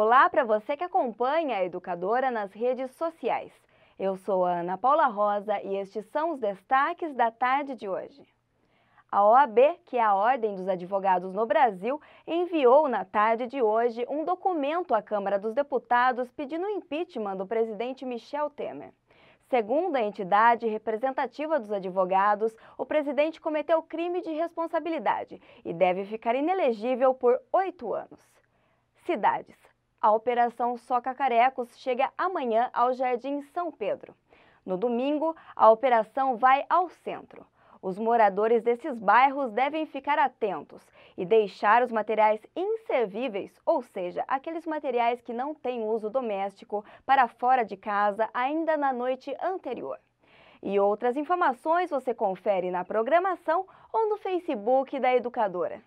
Olá para você que acompanha a educadora nas redes sociais. Eu sou a Ana Paula Rosa e estes são os destaques da tarde de hoje. A OAB, que é a Ordem dos Advogados no Brasil, enviou na tarde de hoje um documento à Câmara dos Deputados pedindo o impeachment do presidente Michel Temer. Segundo a entidade representativa dos advogados, o presidente cometeu crime de responsabilidade e deve ficar inelegível por oito anos. Cidades. A Operação Soca Carecos chega amanhã ao Jardim São Pedro. No domingo, a operação vai ao centro. Os moradores desses bairros devem ficar atentos e deixar os materiais inservíveis, ou seja, aqueles materiais que não têm uso doméstico, para fora de casa ainda na noite anterior. E outras informações você confere na programação ou no Facebook da Educadora.